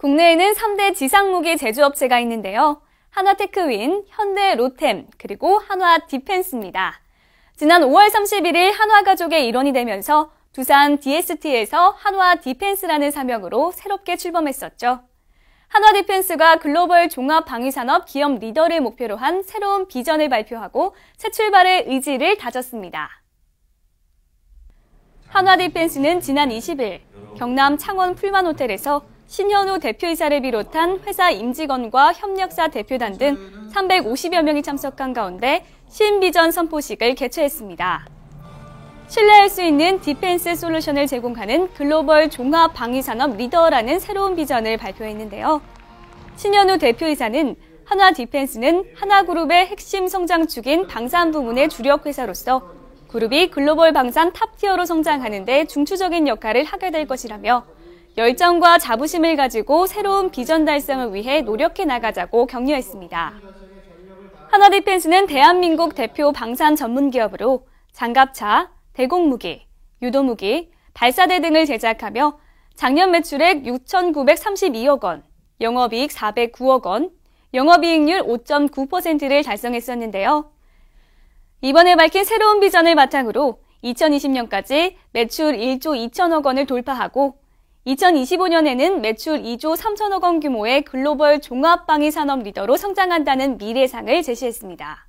국내에는 3대 지상무기 제조업체가 있는데요. 한화테크윈, 현대 로템, 그리고 한화 디펜스입니다. 지난 5월 31일 한화 가족의 일원이 되면서 두산 DST에서 한화 디펜스라는 사명으로 새롭게 출범했었죠. 한화 디펜스가 글로벌 종합 방위산업 기업 리더를 목표로 한 새로운 비전을 발표하고 새 출발의 의지를 다졌습니다. 한화 디펜스는 지난 20일 경남 창원 풀만 호텔에서 신현우 대표이사를 비롯한 회사 임직원과 협력사 대표단 등 350여 명이 참석한 가운데 신비전 선포식을 개최했습니다. 신뢰할 수 있는 디펜스 솔루션을 제공하는 글로벌 종합 방위산업 리더라는 새로운 비전을 발표했는데요. 신현우 대표이사는 한화 디펜스는 하나그룹의 핵심 성장축인 방산 부문의 주력 회사로서 그룹이 글로벌 방산 탑티어로 성장하는 데 중추적인 역할을 하게 될 것이라며 열정과 자부심을 가지고 새로운 비전 달성을 위해 노력해 나가자고 격려했습니다. 하나디펜스는 대한민국 대표 방산 전문 기업으로 장갑차, 대공무기, 유도무기, 발사대 등을 제작하며 작년 매출액 6,932억 원, 영업이익 409억 원, 영업이익률 5.9%를 달성했었는데요. 이번에 밝힌 새로운 비전을 바탕으로 2020년까지 매출 1조 2천억 원을 돌파하고 2025년에는 매출 2조 3천억 원 규모의 글로벌 종합방위 산업 리더로 성장한다는 미래상을 제시했습니다.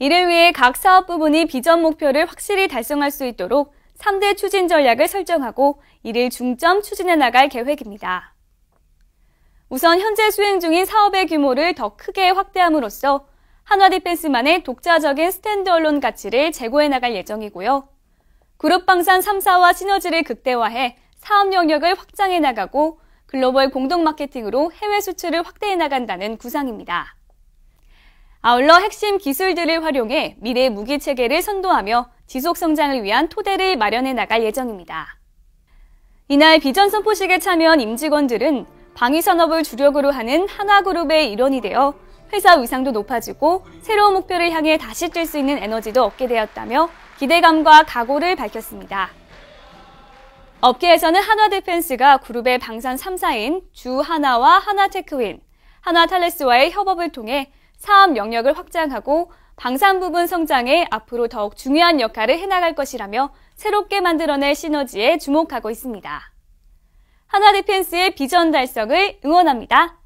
이를 위해 각 사업 부분이 비전 목표를 확실히 달성할 수 있도록 3대 추진 전략을 설정하고 이를 중점 추진해 나갈 계획입니다. 우선 현재 수행 중인 사업의 규모를 더 크게 확대함으로써 한화디펜스만의 독자적인 스탠드얼론 가치를 제고해 나갈 예정이고요. 그룹방산 3사와 시너지를 극대화해 사업 영역을 확장해 나가고 글로벌 공동 마케팅으로 해외 수출을 확대해 나간다는 구상입니다. 아울러 핵심 기술들을 활용해 미래 무기 체계를 선도하며 지속 성장을 위한 토대를 마련해 나갈 예정입니다. 이날 비전 선포식에 참여한 임직원들은 방위 산업을 주력으로 하는 한화그룹의 일원이 되어 회사 위상도 높아지고 새로운 목표를 향해 다시 뛸 수 있는 에너지도 얻게 되었다며 기대감과 각오를 밝혔습니다. 업계에서는 한화디펜스가 그룹의 방산 3사인 주하나와 하나테크윈, 하나탈레스와의 협업을 통해 사업 영역을 확장하고 방산 부분 성장에 앞으로 더욱 중요한 역할을 해나갈 것이라며 새롭게 만들어낼 시너지에 주목하고 있습니다. 하나디펜스의 비전 달성을 응원합니다.